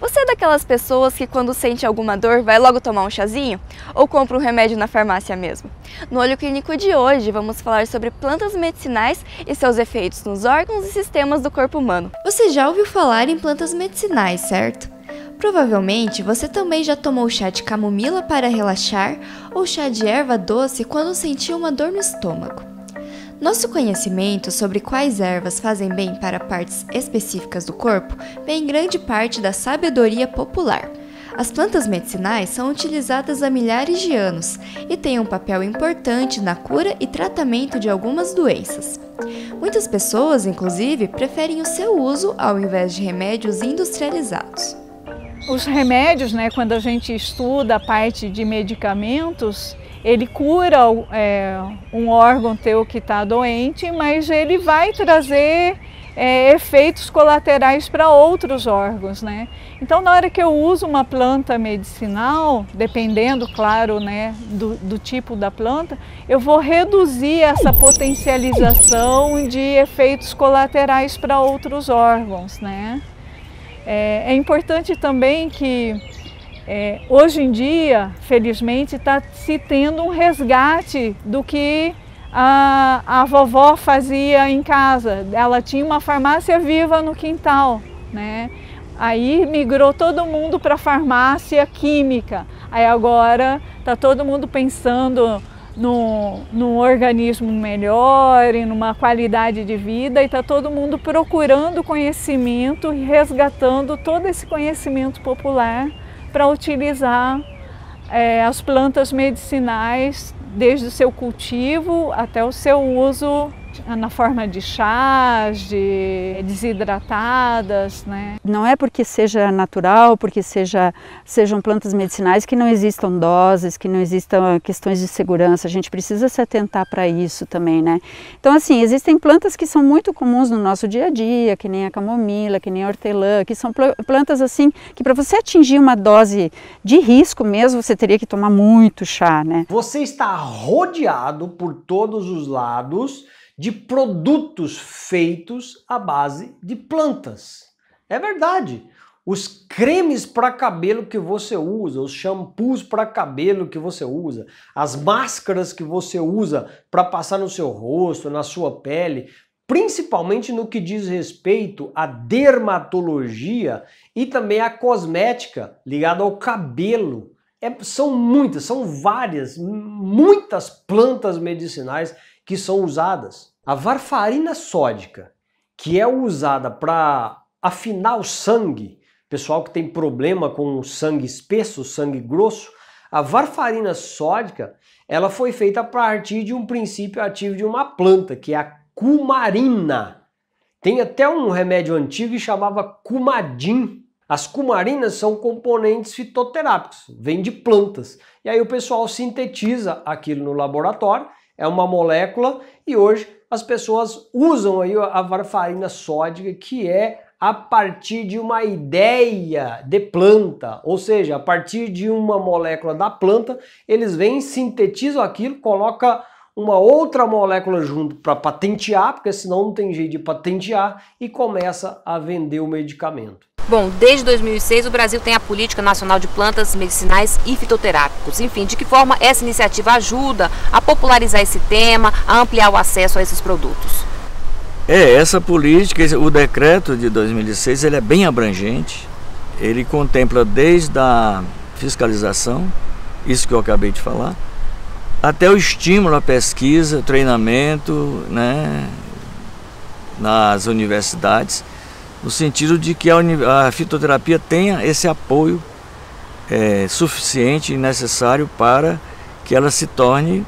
Você é daquelas pessoas que quando sente alguma dor vai logo tomar um chazinho? Ou compra um remédio na farmácia mesmo? No Olho Clínico de hoje vamos falar sobre plantas medicinais e seus efeitos nos órgãos e sistemas do corpo humano. Você já ouviu falar em plantas medicinais, certo? Provavelmente você também já tomou chá de camomila para relaxar ou chá de erva doce quando sentiu uma dor no estômago. Nosso conhecimento sobre quais ervas fazem bem para partes específicas do corpo vem em grande parte da sabedoria popular. As plantas medicinais são utilizadas há milhares de anos e têm um papel importante na cura e tratamento de algumas doenças. Muitas pessoas, inclusive, preferem o seu uso ao invés de remédios industrializados. Os remédios, né, quando a gente estuda a parte de medicamentos, ele cura é, um órgão teu que está doente, mas ele vai trazer é, efeitos colaterais para outros órgãos, né? Então, na hora que eu uso uma planta medicinal, dependendo, claro, né, do, do tipo da planta, eu vou reduzir essa potencialização de efeitos colaterais para outros órgãos, né? É, é importante também que é, hoje em dia, felizmente, está se tendo um resgate do que a, a vovó fazia em casa. Ela tinha uma farmácia viva no quintal, né? Aí migrou todo mundo para farmácia química. Aí agora está todo mundo pensando no, num organismo melhor e numa qualidade de vida e está todo mundo procurando conhecimento e resgatando todo esse conhecimento popular para utilizar é, as plantas medicinais, desde o seu cultivo até o seu uso na forma de chás, de desidratadas, né? Não é porque seja natural, porque seja, sejam plantas medicinais que não existam doses, que não existam ah, questões de segurança. A gente precisa se atentar para isso também, né? Então, assim, existem plantas que são muito comuns no nosso dia a dia, que nem a camomila, que nem a hortelã, que são plantas assim que para você atingir uma dose de risco mesmo, você teria que tomar muito chá, né? Você está rodeado por todos os lados de produtos feitos à base de plantas. É verdade. Os cremes para cabelo que você usa, os shampoos para cabelo que você usa, as máscaras que você usa para passar no seu rosto, na sua pele, principalmente no que diz respeito à dermatologia e também à cosmética ligada ao cabelo. É, são muitas, são várias, muitas plantas medicinais que são usadas. A varfarina sódica, que é usada para afinar o sangue, pessoal que tem problema com o sangue espesso, sangue grosso, a varfarina sódica, ela foi feita a partir de um princípio ativo de uma planta, que é a cumarina. Tem até um remédio antigo que chamava cumadin. As cumarinas são componentes fitoterápicos, vêm de plantas. E aí o pessoal sintetiza aquilo no laboratório é uma molécula e hoje as pessoas usam aí a varfarina sódica, que é a partir de uma ideia de planta, ou seja, a partir de uma molécula da planta, eles vêm, sintetizam aquilo, coloca uma outra molécula junto para patentear, porque senão não tem jeito de patentear, e começa a vender o medicamento. Bom, desde 2006 o Brasil tem a Política Nacional de Plantas Medicinais e Fitoterápicos. Enfim, de que forma essa iniciativa ajuda a popularizar esse tema, a ampliar o acesso a esses produtos? É, essa política, o decreto de 2006, ele é bem abrangente. Ele contempla desde a fiscalização, isso que eu acabei de falar, até o estímulo à pesquisa, treinamento, né, nas universidades no sentido de que a, a fitoterapia tenha esse apoio é, suficiente e necessário para que ela se torne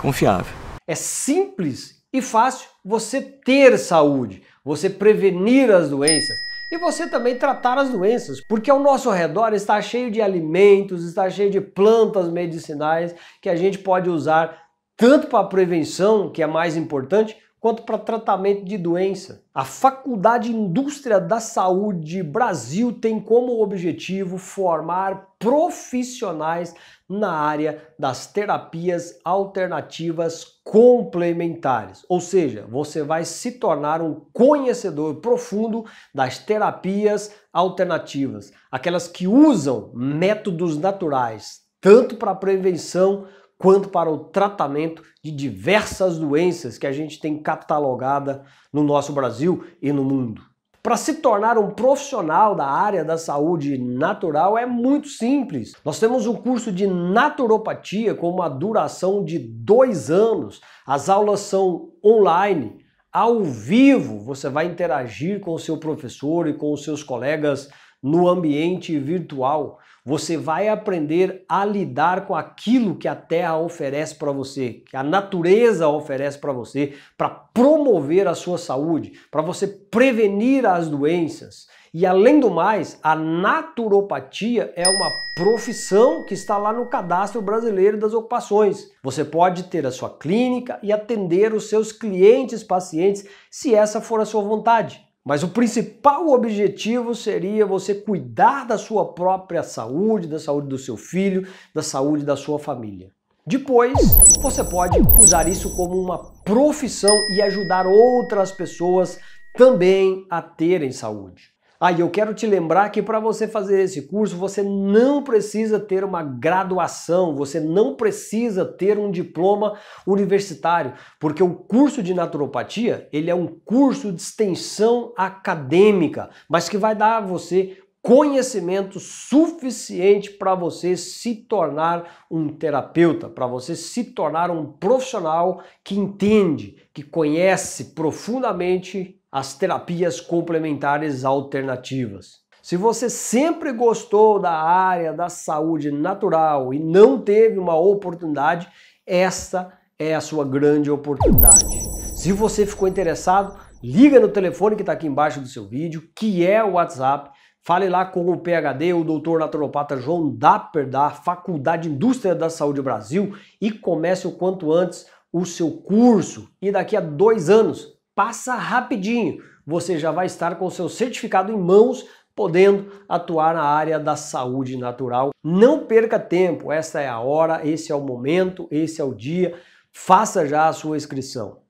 confiável. É simples e fácil você ter saúde, você prevenir as doenças e você também tratar as doenças, porque ao nosso redor está cheio de alimentos, está cheio de plantas medicinais que a gente pode usar tanto para a prevenção, que é mais importante, quanto para tratamento de doença. A Faculdade Indústria da Saúde Brasil tem como objetivo formar profissionais na área das terapias alternativas complementares. Ou seja, você vai se tornar um conhecedor profundo das terapias alternativas, aquelas que usam métodos naturais, tanto para prevenção quanto para o tratamento de diversas doenças que a gente tem catalogada no nosso Brasil e no mundo. Para se tornar um profissional da área da saúde natural é muito simples. Nós temos um curso de naturopatia com uma duração de dois anos. As aulas são online, ao vivo. Você vai interagir com o seu professor e com os seus colegas no ambiente virtual, você vai aprender a lidar com aquilo que a terra oferece para você, que a natureza oferece para você, para promover a sua saúde, para você prevenir as doenças. E além do mais, a naturopatia é uma profissão que está lá no cadastro brasileiro das ocupações. Você pode ter a sua clínica e atender os seus clientes, pacientes, se essa for a sua vontade. Mas o principal objetivo seria você cuidar da sua própria saúde, da saúde do seu filho, da saúde da sua família. Depois, você pode usar isso como uma profissão e ajudar outras pessoas também a terem saúde. Ah, eu quero te lembrar que para você fazer esse curso, você não precisa ter uma graduação, você não precisa ter um diploma universitário, porque o curso de naturopatia, ele é um curso de extensão acadêmica, mas que vai dar a você conhecimento suficiente para você se tornar um terapeuta, para você se tornar um profissional que entende, que conhece profundamente as terapias complementares alternativas. Se você sempre gostou da área da saúde natural e não teve uma oportunidade, essa é a sua grande oportunidade. Se você ficou interessado, liga no telefone que está aqui embaixo do seu vídeo, que é o WhatsApp. Fale lá com o PHD, o doutor naturopata João Dapper, da Faculdade Indústria da Saúde Brasil, e comece o quanto antes o seu curso. E daqui a dois anos passa rapidinho. Você já vai estar com seu certificado em mãos, podendo atuar na área da saúde natural. Não perca tempo, essa é a hora, esse é o momento, esse é o dia. Faça já a sua inscrição.